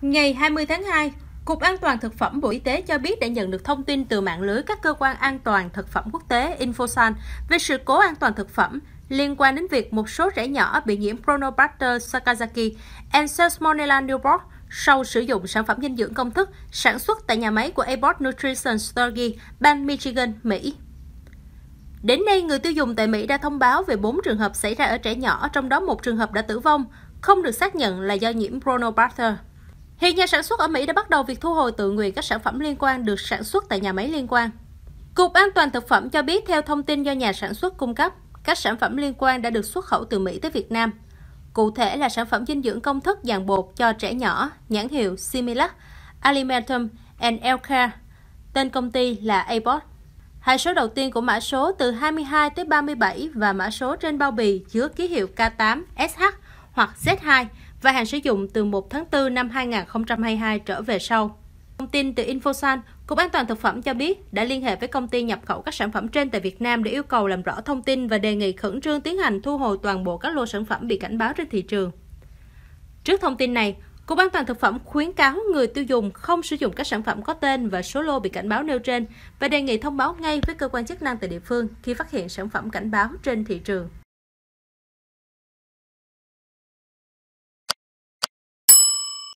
Ngày 20 tháng 2, Cục An toàn Thực phẩm Bộ Y tế cho biết đã nhận được thông tin từ mạng lưới các cơ quan an toàn thực phẩm quốc tế Infosan về sự cố an toàn thực phẩm liên quan đến việc một số trẻ nhỏ bị nhiễm Chronobacter sakazaki and Salmonella Newport sau sử dụng sản phẩm dinh dưỡng công thức sản xuất tại nhà máy của Abbott Nutrition Study, bang Michigan, Mỹ. Đến nay, người tiêu dùng tại Mỹ đã thông báo về 4 trường hợp xảy ra ở trẻ nhỏ, trong đó một trường hợp đã tử vong, không được xác nhận là do nhiễm Chronobacter. Hiện nhà sản xuất ở Mỹ đã bắt đầu việc thu hồi tự nguyện các sản phẩm liên quan được sản xuất tại nhà máy liên quan. Cục An toàn thực phẩm cho biết theo thông tin do nhà sản xuất cung cấp, các sản phẩm liên quan đã được xuất khẩu từ Mỹ tới Việt Nam. Cụ thể là sản phẩm dinh dưỡng công thức dạng bột cho trẻ nhỏ, nhãn hiệu Similac, Alimentum and Elcare, tên công ty là Abot. Hai số đầu tiên của mã số từ 22 tới 37 và mã số trên bao bì chứa ký hiệu K8, SH hoặc Z2 và hạn sử dụng từ 1 tháng 4 năm 2022 trở về sau. Thông tin từ Infosan, Cục An toàn Thực phẩm cho biết đã liên hệ với công ty nhập khẩu các sản phẩm trên tại Việt Nam để yêu cầu làm rõ thông tin và đề nghị khẩn trương tiến hành thu hồi toàn bộ các lô sản phẩm bị cảnh báo trên thị trường. Trước thông tin này, Cục An toàn Thực phẩm khuyến cáo người tiêu dùng không sử dụng các sản phẩm có tên và số lô bị cảnh báo nêu trên và đề nghị thông báo ngay với cơ quan chức năng tại địa phương khi phát hiện sản phẩm cảnh báo trên thị trường.